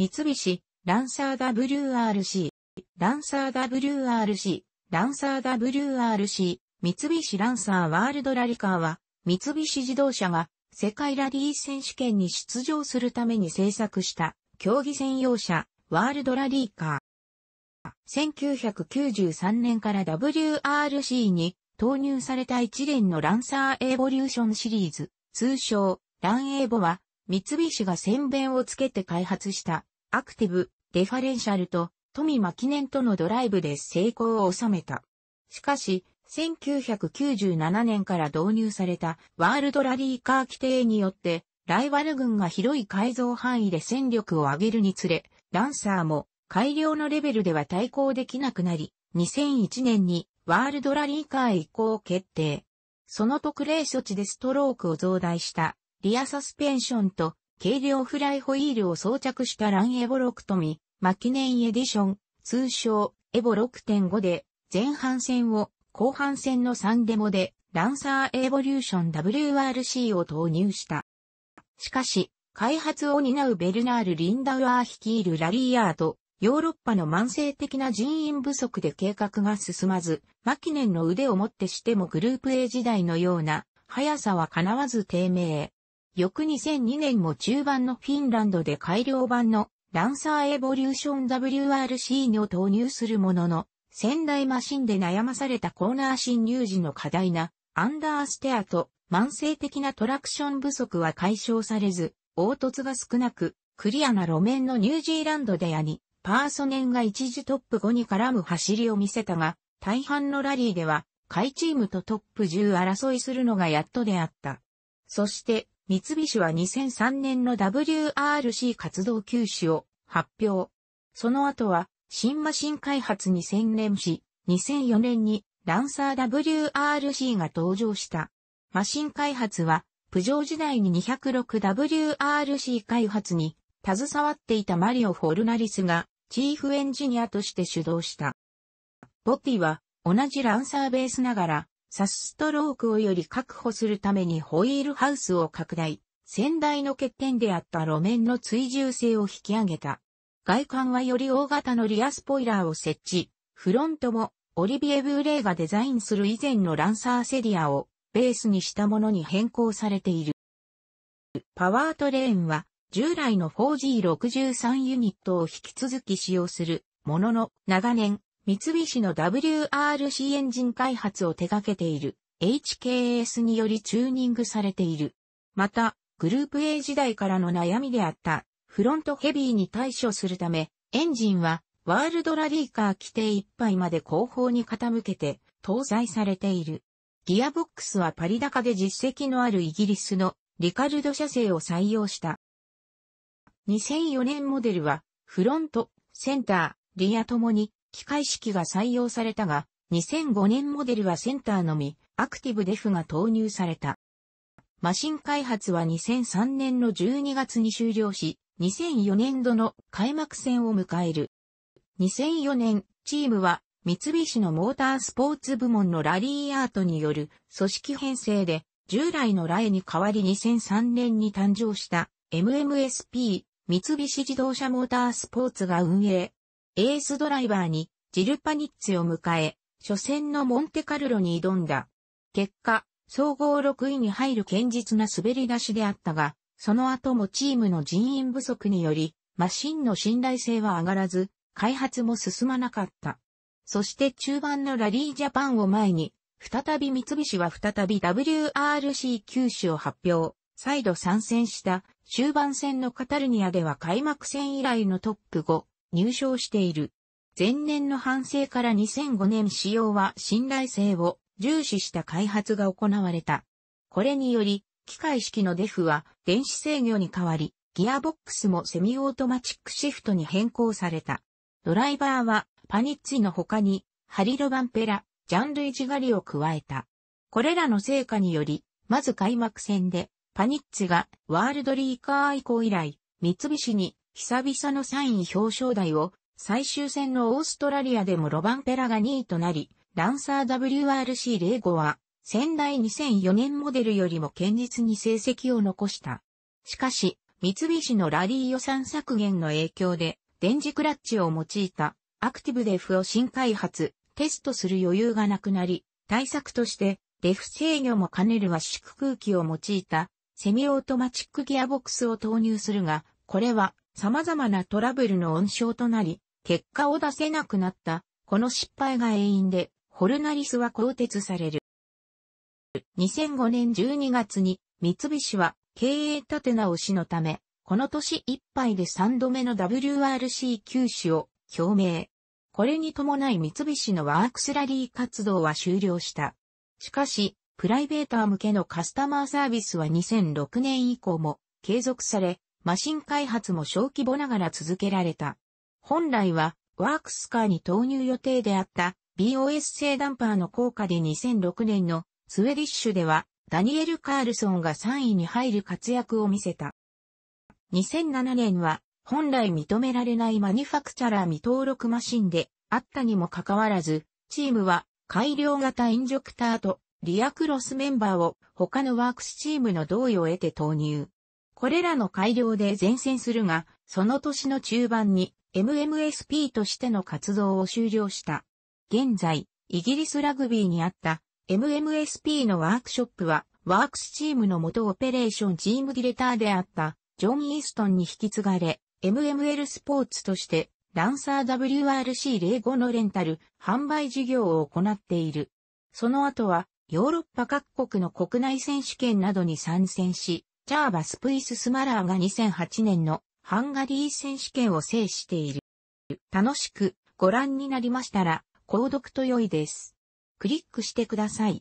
三菱、ランサー WRC、ランサー WRC、ランサー WRC、三菱ランサーワールドラリカーは、三菱自動車が世界ラリー選手権に出場するために制作した競技専用車、ワールドラリーカー。1993年から WRC に投入された一連のランサーエボリューションシリーズ、通称、ランエーボは、三菱が先伝をつけて開発したアクティブ、デファレンシャルと、富間記念とのドライブで成功を収めた。しかし、1997年から導入されたワールドラリーカー規定によって、ライバル軍が広い改造範囲で戦力を上げるにつれ、ランサーも改良のレベルでは対抗できなくなり、2001年にワールドラリーカー移行を決定。その特例処置でストロークを増大したリアサスペンションと軽量フライホイールを装着したランエボ6トミ、マキネイエディション、通称エボ6.5で、前半戦を後半戦の3デモで、ランサーエボリューション WRC を投入した。しかし、開発を担うベルナール・リンダウアー率いるラリーアート、ヨーロッパの慢性的な人員不足で計画が進まず、マキネンの腕をもってしてもグループ A 時代のような速さは叶わず低迷。翌2002年も中盤のフィンランドで改良版のランサーエボリューション WRC を投入するものの、仙台マシンで悩まされたコーナー侵入時の過大なアンダーステアと慢性的なトラクション不足は解消されず、凹凸が少なく、クリアな路面のニュージーランドでやに、パーソネンが一時トップ5に絡む走りを見せたが、大半のラリーでは、下位チームとトップ10争いするのがやっとであった。そして、三菱は2003年の WRC 活動休止を発表。その後は新マシン開発に専念し、2004年にランサー WRC が登場した。マシン開発は、プジョー時代に 206WRC 開発に携わっていたマリオ・フォルナリスがチーフエンジニアとして主導した。ボティは同じランサーベースながらサスストロークをより確保するためにホイールハウスを拡大、先代の欠点であった路面の追従性を引き上げた。外観はより大型のリアスポイラーを設置、フロントもオリビエ・ブーレイがデザインする以前のランサーセリアをベースにしたものに変更されている。パワートレーンは従来の 4G63 ユニットを引き続き使用するものの長年三菱の WRC エンジン開発を手掛けている HKS によりチューニングされている。また、グループ A 時代からの悩みであったフロントヘビーに対処するため、エンジンはワールドラリーカー規定いっぱいまで後方に傾けて搭載されている。ギアボックスはパリ高で実績のあるイギリスのリカルド車製を採用した。2004年モデルはフロント、センター、リアともに機械式が採用されたが、2005年モデルはセンターのみ、アクティブデフが投入された。マシン開発は2003年の12月に終了し、2004年度の開幕戦を迎える。2004年、チームは三菱のモータースポーツ部門のラリーアートによる組織編成で、従来のラエに代わり2003年に誕生した MMSP 三菱自動車モータースポーツが運営、エースドライバーにジルパニッツを迎え、初戦のモンテカルロに挑んだ。結果、総合6位に入る堅実な滑り出しであったが、その後もチームの人員不足により、マシンの信頼性は上がらず、開発も進まなかった。そして中盤のラリージャパンを前に、再び三菱は再び WRC 九州を発表、再度参戦した終盤戦のカタルニアでは開幕戦以来のトップ5、入賞している。前年の反省から2005年仕様は信頼性を重視した開発が行われた。これにより、機械式のデフは電子制御に変わり、ギアボックスもセミオートマチックシフトに変更された。ドライバーはパニッツィの他にハリロバンペラ、ジャンルイジガリを加えた。これらの成果により、まず開幕戦でパニッツィがワールドリーカー以降以来、三菱に久々の3位表彰台を、最終戦のオーストラリアでもロバンペラが2位となり、ランサー WRC05 は、先代2004年モデルよりも堅実に成績を残した。しかし、三菱のラリー予算削減の影響で、電磁クラッチを用いた、アクティブデフを新開発、テストする余裕がなくなり、対策として、デフ制御も兼ねる圧縮空気を用いた、セミオートマチックギアボックスを投入するが、これは様々なトラブルの温床となり、結果を出せなくなった。この失敗が原因で、ホルナリスは更迭される。2005年12月に三菱は経営立て直しのため、この年いっぱいで3度目の WRC 休止を表明。これに伴い三菱のワークスラリー活動は終了した。しかし、プライベーター向けのカスタマーサービスは2006年以降も継続され、マシン開発も小規模ながら続けられた。本来は、ワークスカーに投入予定であった BOS 製ダンパーの効果で2006年のスウェディッシュではダニエル・カールソンが3位に入る活躍を見せた。2007年は本来認められないマニファクチャラー未登録マシンであったにもかかわらず、チームは改良型インジェクターとリアクロスメンバーを他のワークスチームの同意を得て投入。これらの改良で前線するが、その年の中盤に MMSP としての活動を終了した。現在、イギリスラグビーにあった MMSP のワークショップは、ワークスチームの元オペレーションチームディレターであったジョン・イーストンに引き継がれ、MML スポーツとしてランサー WRC05 のレンタル、販売事業を行っている。その後は、ヨーロッパ各国の国内選手権などに参戦し、チャーバスプイススマラーが2008年のハンガリー選手権を制している。楽しくご覧になりましたら、購読と良いです。クリックしてください。